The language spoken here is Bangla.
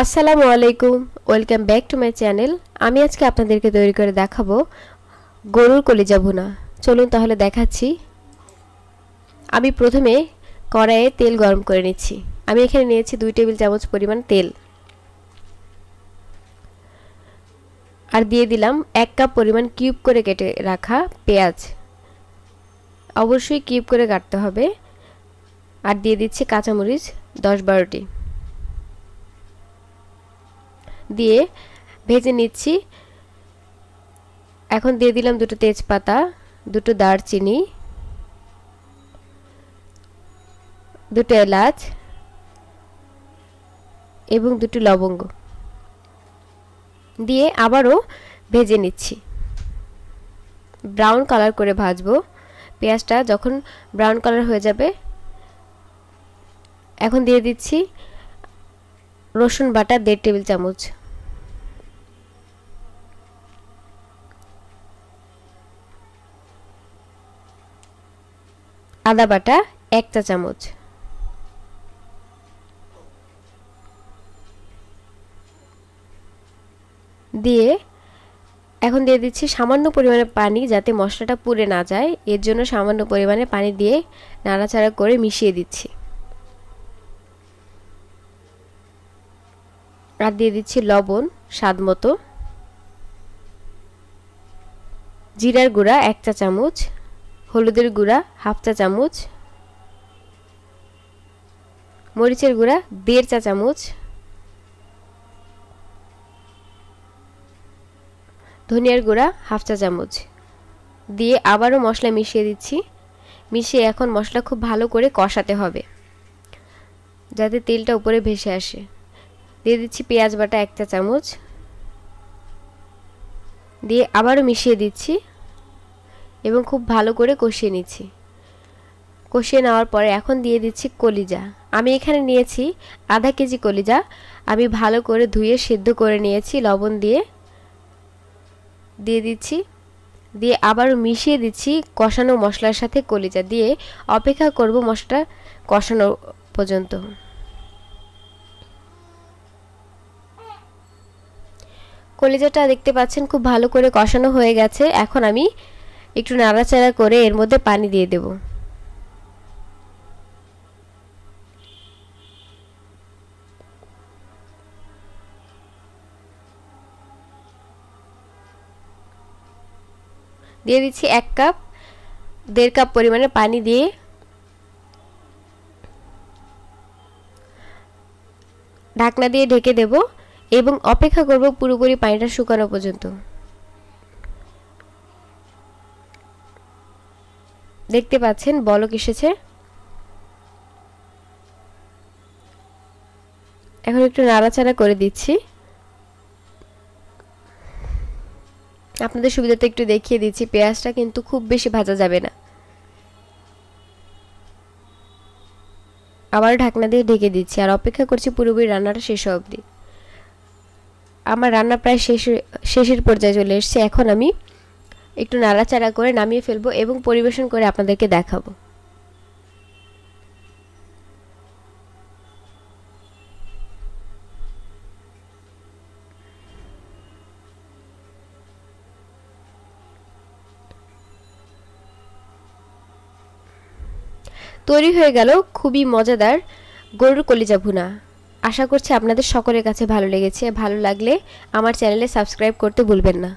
আসসালামু আলাইকুম welcome back to my channel আমি আজকে আপনাদেরকে তৈরি করে দেখাবো গরুর কলিজা ভুনা চলুন তাহলে দেখাচ্ছি আমি প্রথমে কড়াইয়ে তেল গরম করে নিচ্ছি আমি এখানে নিয়েছি দুই টেবিল চামচ পরিমাণ তেল আর দিয়ে দিলাম এক কাপ পরিমাণ কিউব করে কেটে রাখা পেঁয়াজ অবশ্যই কিউব করে কাটতে হবে আর দিয়ে দিচ্ছি কাঁচামরিচ দশ বারোটি দিয়ে ভেজে নিচ্ছি এখন দিয়ে দিলাম দুটো তেজপাতা দুটো দারচিনি দুটো এলাচ এবং দুটো লবঙ্গ দিয়ে আবারও ভেজে নিচ্ছি ব্রাউন কালার করে ভাজবো পেঁয়াজটা যখন ব্রাউন কালার হয়ে যাবে এখন দিয়ে দিচ্ছি রসুন বাটা দেড় টেবিল চামচ আদা বাটা এক চা চামচ দিয়ে এখন দিয়ে দিচ্ছি সামান্য পরিমাণে পানি যাতে মশলাটা পুড়ে না যায় এর জন্য সামান্য পরিমাণে পানি দিয়ে নাড়াচাড়া করে মিশিয়ে দিচ্ছি আর দিয়ে দিচ্ছি লবণ স্বাদ মতো জিরার গুঁড়া এক চা চামচ হলুদের গুঁড়া হাফ চা চামচ মরিচের গুঁড়া দেড় চা চামচ ধনিয়ার গুঁড়া হাফ চা চামচ দিয়ে আবারও মশলা মিশিয়ে দিচ্ছি মিশিয়ে এখন মশলা খুব ভালো করে কষাতে হবে যাতে তেলটা উপরে ভেসে আসে দিয়ে দিচ্ছি পেঁয়াজ বাটা এক চা চামচ দিয়ে আবারও মিশিয়ে দিচ্ছি এবং খুব ভালো করে কষিয়ে নিচ্ছি কষিয়ে নেওয়ার পরে এখন দিয়ে দিচ্ছি কলিজা আমি এখানে নিয়েছি আধা কেজি কলিজা আমি ভালো করে ধুয়ে সেদ্ধ করে নিয়েছি লবণ দিয়ে দিয়ে দিচ্ছি দিয়ে আবারও মিশিয়ে দিচ্ছি কষানো মশলার সাথে কলিজা দিয়ে অপেক্ষা করব মশলাটা কষানো পর্যন্ত কলিজাটা দেখতে পাচ্ছেন খুব ভালো করে কষানো হয়ে গেছে এখন আমি একটু নাড়াচাড়া করে এর মধ্যে পানি দিয়ে দেব দিয়ে দিচ্ছি এক কাপ দেড় কাপ পরিমাণে পানি দিয়ে ঢাকনা দিয়ে ঢেকে দেবো এবং অপেক্ষা করব পুরোপুরি পানিটা শুকানো পর্যন্ত দেখতে পাচ্ছেন বলক এসেছে এখন একটু নাড়াচাড়া করে দিচ্ছি আপনাদের সুবিধাতে একটু দেখিয়ে দিচ্ছি পেঁয়াজটা কিন্তু খুব বেশি ভাজা যাবে না আবার ঢাকনা দিয়ে ঢেকে দিচ্ছি আর অপেক্ষা করছি পুরোপুরি রান্নাটা শেষ অবধি আমার রান্না প্রায় শেষ শেষের পর্যায়ে চলে এসছে এখন আমি একটু নাড়াচাড়া করে নামিয়ে ফেলবো এবং পরিবেশন করে আপনাদেরকে দেখাবো তৈরি হয়ে গেল খুবই মজাদার গরুর কলিজা ভুনা আশা করছি আপনাদের সকলের কাছে ভালো লেগেছে ভালো লাগলে আমার চ্যানেলে সাবস্ক্রাইব করতে ভুলবেন না